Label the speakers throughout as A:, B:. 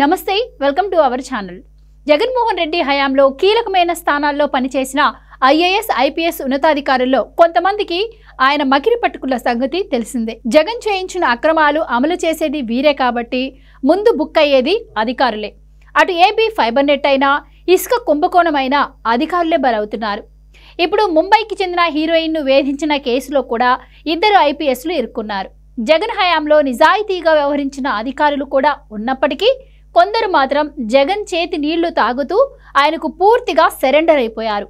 A: నమస్తే welcome to our channel Jaganmohan Reddy హయాంలో కీలకమైన స్థానాల్లో పనిచేసిన ఐఏఎస్ ఐపీఎస్ ఉన్నతాధికారుల్లో కొంతమందికి ఆయన మకిరి పట్టుకున్న సంగతి తెలిసిందే జగన్ చేయించిన అక్రమాలు అమలు చేసేది వీరే కాబట్టి ముందు బుక్ అయ్యేది అధికారులే అటు ఏబీ ఫైబర్ నెట్ అయినా ఇసుక కుంభకోణమైనా అధికారులే బలవుతున్నారు ఇప్పుడు ముంబైకి చెందిన హీరోయిన్ను వేధించిన కేసులో కూడా ఇద్దరు ఐపీఎస్లు ఇరుక్కున్నారు జగన్ హయాంలో నిజాయితీగా వ్యవహరించిన అధికారులు కూడా ఉన్నప్పటికీ కొందరు మాత్రం జగన్ చేతి నీళ్లు తాగుతూ ఆయనకు పూర్తిగా సరెండర్ అయిపోయారు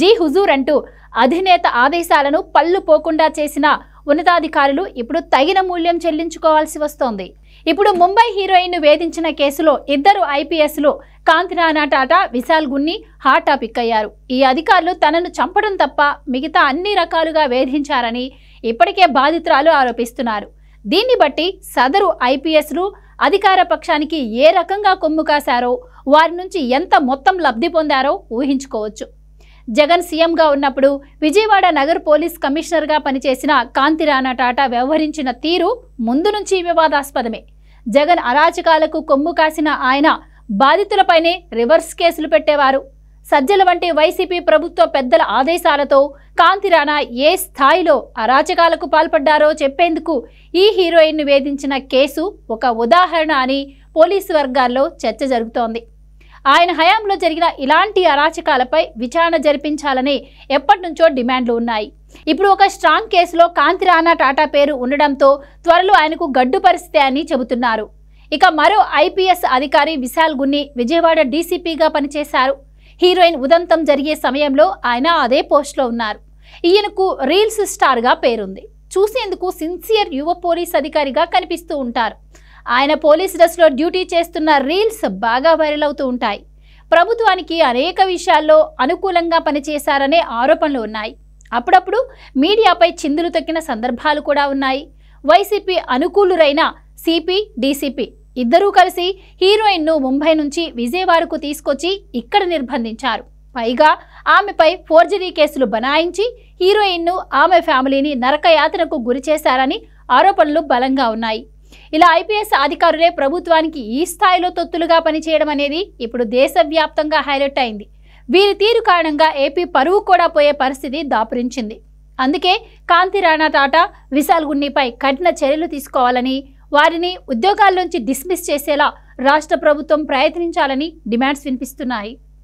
A: జీ హుజూర్ అంటూ అధినేత ఆదేశాలను పళ్ళు పోకుండా చేసిన ఉన్నతాధికారులు ఇప్పుడు తగిన మూల్యం చెల్లించుకోవాల్సి వస్తోంది ఇప్పుడు ముంబై హీరోయిన్ను వేధించిన కేసులో ఇద్దరు ఐపీఎస్లు కాంతిరానా టాటా విశాల్ గున్ని హాట్ టాపిక్ అయ్యారు ఈ అధికారులు తనను చంపడం తప్ప మిగతా అన్ని రకాలుగా వేధించారని ఇప్పటికే బాధితురాలు ఆరోపిస్తున్నారు దీన్ని బట్టి సదరు ఐపీఎస్లు అధికార పక్షానికి ఏ రకంగా కొమ్ము కాశారో వారి నుంచి ఎంత మొత్తం లబ్ధి పొందారో ఊహించుకోవచ్చు జగన్ సీఎంగా ఉన్నప్పుడు విజయవాడ నగర్ పోలీస్ కమిషనర్గా పనిచేసిన కాంతిరాణా టాటా వ్యవహరించిన తీరు ముందు నుంచి వివాదాస్పదమే జగన్ అరాచకాలకు కొమ్ము కాసిన ఆయన బాధితులపైనే రివర్స్ కేసులు పెట్టేవారు సజ్జల వంటి వైసీపీ ప్రభుత్వ పెద్దల ఆదేశాలతో కాంతిరాణా ఏ స్థాయిలో అరాచకాలకు పాల్పడ్డారో చెప్పేందుకు ఈ హీరోయిన్ను వేధించిన కేసు ఒక ఉదాహరణ అని పోలీసు వర్గాల్లో చర్చ జరుగుతోంది ఆయన హయాంలో జరిగిన ఇలాంటి అరాచకాలపై విచారణ జరిపించాలని ఎప్పటి నుంచో డిమాండ్లు ఉన్నాయి ఇప్పుడు ఒక స్ట్రాంగ్ కేసులో కాంతిరాణా టాటా పేరు ఉండడంతో త్వరలో ఆయనకు గడ్డు పరిస్థితి అని చెబుతున్నారు ఇక మరో ఐపీఎస్ అధికారి విశాల్ గున్ని విజయవాడ డీసీపీగా పనిచేశారు హీరోయిన్ ఉదంతం జరిగే సమయంలో ఆయన అదే పోస్ట్లో ఉన్నారు ఈయనకు రీల్స్ స్టార్గా పేరుంది చూసేందుకు సిన్సియర్ యువ పోలీస్ అధికారిగా కనిపిస్తూ ఉంటారు ఆయన పోలీస్ డ్రెస్లో డ్యూటీ చేస్తున్న రీల్స్ బాగా వైరల్ అవుతూ ఉంటాయి ప్రభుత్వానికి అనేక విషయాల్లో అనుకూలంగా పనిచేశారనే ఆరోపణలు ఉన్నాయి అప్పుడప్పుడు మీడియాపై చిందులు తొక్కిన సందర్భాలు కూడా ఉన్నాయి వైసీపీ అనుకూలురైన సిపి డీసీపీ ఇద్దరూ కలిసి హీరోయిన్ను ముంబై నుంచి విజయవాడకు తీసుకొచ్చి ఇక్కడ నిర్బంధించారు పైగా ఆమెపై ఫోర్జరీ కేసులు బనాయించి హీరోయిన్ను ఆమె ఫ్యామిలీని నరకయాతనకు చేశారని ఆరోపణలు బలంగా ఉన్నాయి ఇలా ఐపీఎస్ అధికారులే ప్రభుత్వానికి ఈ స్థాయిలో తొత్తులుగా పనిచేయడం అనేది ఇప్పుడు దేశవ్యాప్తంగా హైలైట్ అయింది వీరి తీరు కారణంగా ఏపీ పరువు కూడా పోయే పరిస్థితి దాపురించింది అందుకే కాంతి రాణా టాటా విశాల్ గున్నిపై కఠిన చర్యలు తీసుకోవాలని వారిని ఉద్యోగాల్లోంచి డిస్మిస్ చేసేలా రాష్ట్ర ప్రభుత్వం ప్రయత్నించాలని డిమాండ్స్ వినిపిస్తున్నాయి